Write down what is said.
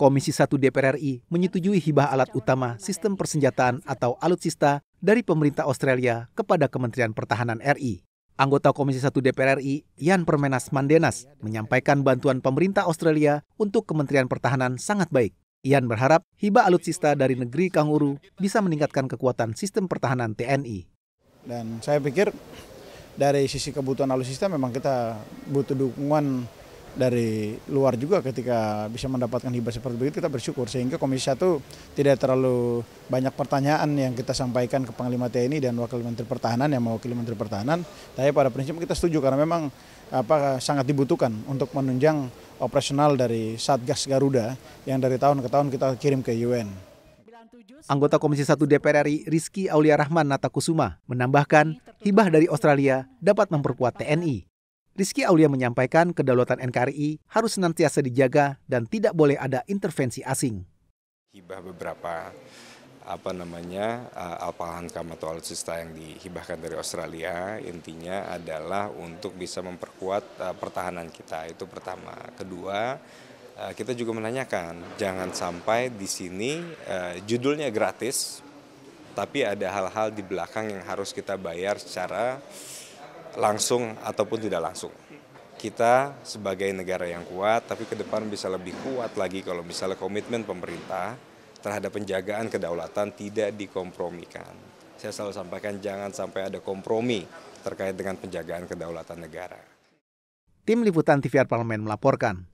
Komisi 1 DPR RI menyetujui hibah alat utama sistem persenjataan atau alutsista dari pemerintah Australia kepada Kementerian Pertahanan RI. Anggota Komisi 1 DPR RI, Ian Permenas Mandenas, menyampaikan bantuan pemerintah Australia untuk Kementerian Pertahanan sangat baik. Ian berharap hibah alutsista dari negeri Kanguru bisa meningkatkan kekuatan sistem pertahanan TNI. Dan saya pikir dari sisi kebutuhan alutsista memang kita butuh dukungan dari luar juga ketika bisa mendapatkan hibah seperti begitu kita bersyukur sehingga Komisi satu tidak terlalu banyak pertanyaan yang kita sampaikan ke Panglima TNI dan Wakil Menteri Pertahanan yang mewakili Menteri Pertahanan tapi pada prinsip kita setuju karena memang apa sangat dibutuhkan untuk menunjang operasional dari Satgas Garuda yang dari tahun ke tahun kita kirim ke UN. Anggota Komisi 1 DPR RI Rizky Aulia Rahman Natakusuma menambahkan hibah dari Australia dapat memperkuat TNI. Rizky Aulia menyampaikan kedaulatan NKRI harus senantiasa dijaga dan tidak boleh ada intervensi asing. Hibah beberapa apa namanya eh, alpahan alpalhankam atau alutsista yang dihibahkan dari Australia intinya adalah untuk bisa memperkuat eh, pertahanan kita itu pertama. Kedua eh, kita juga menanyakan jangan sampai di sini judulnya gratis tapi ada hal-hal di belakang yang harus kita bayar secara uh, langsung ataupun tidak langsung. Kita sebagai negara yang kuat, tapi ke depan bisa lebih kuat lagi kalau misalnya komitmen pemerintah terhadap penjagaan kedaulatan tidak dikompromikan. Saya selalu sampaikan jangan sampai ada kompromi terkait dengan penjagaan kedaulatan negara. Tim Liputan TVR Parlemen melaporkan.